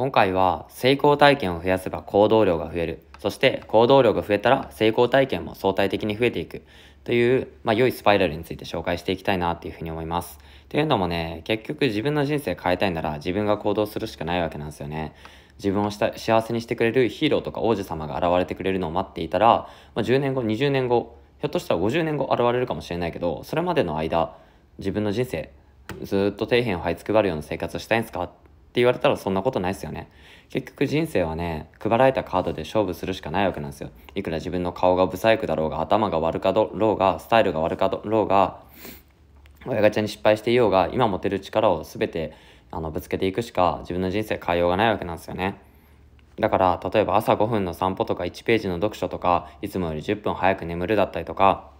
今回は成功体験を増やせば行動量が増える。そして行動量が増えたら成功体験も相対的に増えていく。という、まあ、良いスパイラルについて紹介していきたいなっていうふうに思います。というのもね、結局自分の人生変えたいなら自分が行動するしかないわけなんですよね。自分をした幸せにしてくれるヒーローとか王子様が現れてくれるのを待っていたら、まあ、10年後、20年後、ひょっとしたら50年後現れるかもしれないけど、それまでの間、自分の人生、ずっと底辺を這いつくばるような生活をしたいんですか言われたらそんなことないですよね。結局人生はね、配られたカードで勝負するしかないわけなんですよ。いくら自分の顔が不細工だろうが、頭が悪かろうが、スタイルが悪かろうが、親ガチャに失敗していようが、今持てる力を全てあのぶつけていくしか自分の人生変えようがないわけなんですよね。だから、例えば朝5分の散歩とか1ページの読書とか、いつもより10分早く眠るだったりとか、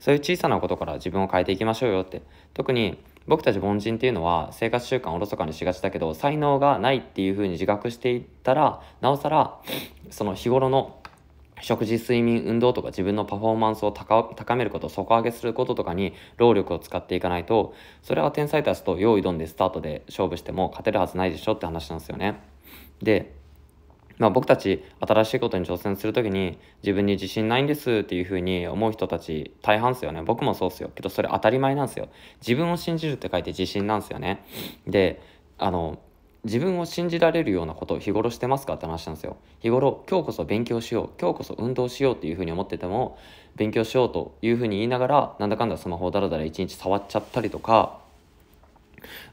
そういう小さなことから自分を変えていきましょうよって。特に僕たち凡人っていうのは生活習慣をおろそかにしがちだけど才能がないっていうふうに自覚していったらなおさらその日頃の食事、睡眠、運動とか自分のパフォーマンスを高めること、底上げすることとかに労力を使っていかないと、それは天才たちと用意どんでスタートで勝負しても勝てるはずないでしょって話なんですよね。で、まあ、僕たち新しいことに挑戦する時に自分に自信ないんですっていうふうに思う人たち大半っすよね僕もそうっすよけどそれ当たり前なんですよ自分を信じるって書いて自信なんですよねであの自分を信じられるようなことを日頃してますかって話なんですよ日頃今日こそ勉強しよう今日こそ運動しようっていうふうに思ってても勉強しようというふうに言いながらなんだかんだスマホをだらだら一日触っちゃったりとか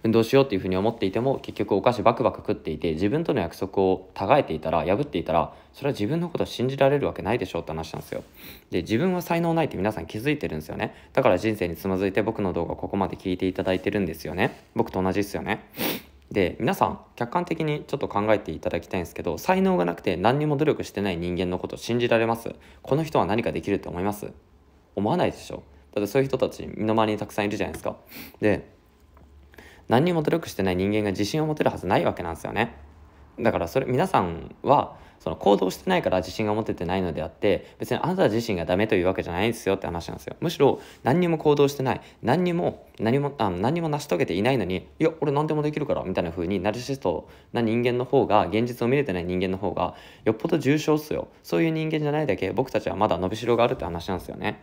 運動しようっていうふうに思っていても結局お菓子バクバク食っていて自分との約束をたがえていたら破っていたらそれは自分のことを信じられるわけないでしょうって話なんですよで自分は才能ないって皆さん気づいてるんですよねだから人生につまずいて僕の動画ここまで聞いていただいてるんですよね僕と同じですよねで皆さん客観的にちょっと考えていただきたいんですけど才能がなくて何にも努力してない人間のこと信じられますこの人は何かできると思います思わないでしょだってそういう人たち身の回りにたくさんいるじゃないですかで何にも努力してない人間が自信を持てるはずないわけなんですよね。だからそれ皆さんはその行動してないから自信が持ててないのであって別にあなた自身がダメというわけじゃないんですよって話なんですよむしろ何にも行動してない何にも何もあ何にも成し遂げていないのにいや俺何でもできるからみたいな風にナルシストな人間の方が現実を見れてない人間の方がよっぽど重症っすよそういう人間じゃないだけ僕たちはまだ伸びしろがあるって話なんですよね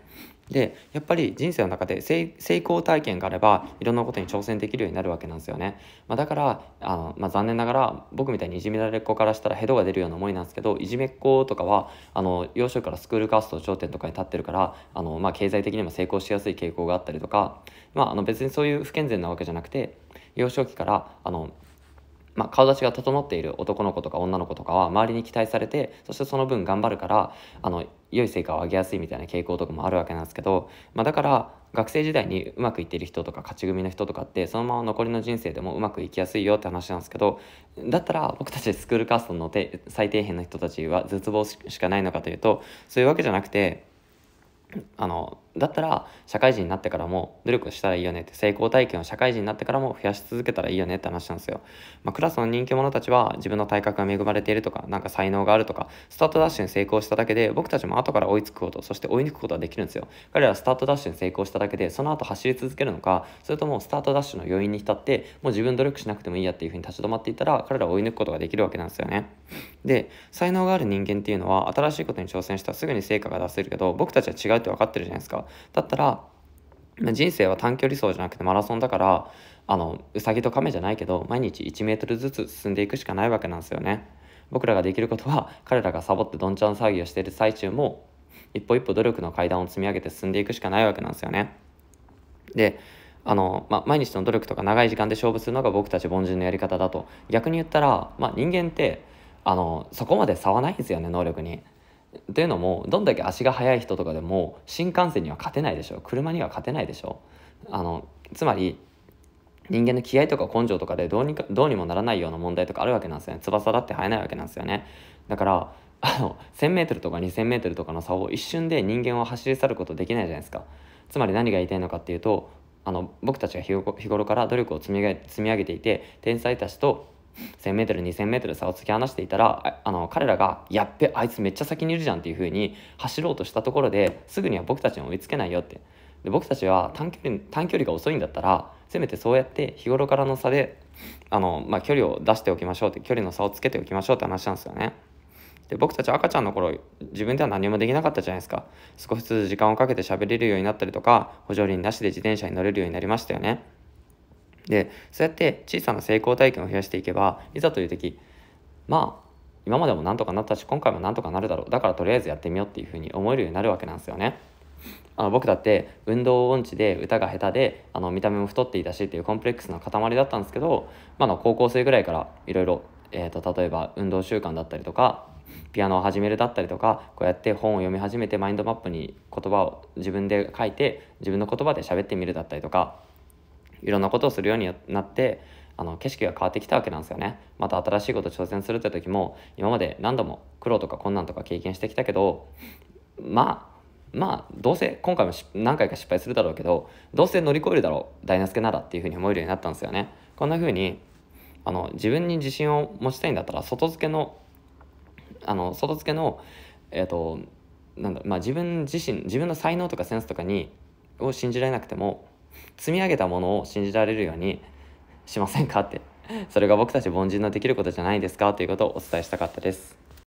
でやっぱり人生の中で成功体験があればいろんなことに挑戦できるようになるわけなんですよね、まあ、だからあの、まあ、残念ながら僕みたいにいじめられっ子からしたらヘドが出るような思いなんですけどいじめっ子とかはあの幼少期からスクールカースト頂点とかに立ってるからあの、まあ、経済的にも成功しやすい傾向があったりとか、まあ、あの別にそういう不健全なわけじゃなくて幼少期からあのまあ、顔立ちが整っている男の子とか女の子とかは周りに期待されてそしてその分頑張るからあの良い成果を上げやすいみたいな傾向とかもあるわけなんですけど、まあ、だから学生時代にうまくいってる人とか勝ち組の人とかってそのまま残りの人生でもうまくいきやすいよって話なんですけどだったら僕たちスクールカーストの最底辺の人たちは絶望しかないのかというとそういうわけじゃなくてあのだったら社会人になってからも努力したらいいよねって成功体験を社会人になってからも増やし続けたらいいよねって話なんですよ、まあ、クラスの人気者たちは自分の体格が恵まれているとかなんか才能があるとかスタートダッシュに成功しただけで僕たちも後から追いつくことそして追い抜くことはできるんですよ彼らはスタートダッシュに成功しただけでその後走り続けるのかそれともスタートダッシュの余韻に浸ってもう自分努力しなくてもいいやっていうふうに立ち止まっていたら彼らを追い抜くことができるわけなんですよねで才能がある人間っていうのは新しいことに挑戦したらすぐに成果が出せるけど僕たちは違うって分かってるじゃないですかだったら人生は短距離走じゃなくてマラソンだからあのうさぎと亀じゃないけど毎日1ルずつ進んでいくしかないわけなんですよね僕らができることは彼らがサボってどんちゃん騒ぎをしている最中も一歩一歩努力の階段を積み上げて進んでいくしかないわけなんですよねであの、まあ、毎日の努力とか長い時間で勝負するのが僕たち凡人のやり方だと逆に言ったら、まあ、人間ってあのそこまで差はないんですよね能力にというのもどんだけ足が速い人とかでも新幹線には勝てないでしょ車には勝てないでしょあのつまり人間の気合とか根性とかでどうにかどうにもならないような問題とかあるわけなんですよね翼だって生えないわけなんですよねだから あの 1000m とか 2000m とかの差を一瞬で人間は走り去ることできないじゃないですかつまり何が言いたいのかっていうとあの僕たちが日頃から努力を積み上げていて天才たちと 1000m、2000m 差を突き放していたら、あの彼らが、やっべ、あいつめっちゃ先にいるじゃんっていう風に走ろうとしたところですぐには僕たちに追いつけないよって。で僕たちは短距離短距離が遅いんだったら、せめてそうやって日頃からの差で、あの、まあ、距離を出しておきましょうって、距離の差をつけておきましょうって話なんですよね。で僕たち赤ちゃんの頃自分では何もできなかったじゃないですか少しずつ時間をかけて喋れるようになったりとか補助輪なしで自転車に乗れるようになりましたよねでそうやって小さな成功体験を増やしていけばいざという時まあ今までもなんとかなったし今回もなんとかなるだろうだからとりあえずやってみようっていうふうに思えるようになるわけなんですよね。あの僕だって運動音痴で歌が下手であの見た目も太っていたしっていうコンプレックスの塊だったんですけど、まあ、の高校生ぐらいからいろいろ例えば運動習慣だったりとかピアノを始めるだったりとかこうやって本を読み始めてマインドマップに言葉を自分で書いて自分の言葉で喋ってみるだったりとかいろんなことをするようになってあの景色が変わってきたわけなんですよねまた新しいこと挑戦するって時も今まで何度も苦労とか困難とか経験してきたけどまあまあどうせ今回も何回か失敗するだろうけどどうせ乗り越えるだろう大之助ならっていうふうに思えるようになったんですよねこんなふうにあの自分に自信を持ちたいんだったら外付けのあの外付けのえっ、ー、となんだまあ自分自身自分の才能とかセンスとかにを信じられなくても積み上げたものを信じられるようにしませんかってそれが僕たち凡人のできることじゃないですかということをお伝えしたかったです。